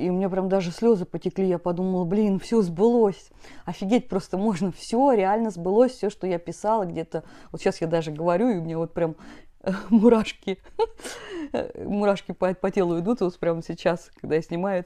И у меня прям даже слезы потекли. Я подумала, блин, все сбылось. Офигеть, просто можно. Все реально сбылось, все, что я писала где-то. Вот сейчас я даже говорю, и у меня вот прям э, мурашки, э, мурашки по, по телу идут вот прямо сейчас, когда я снимаю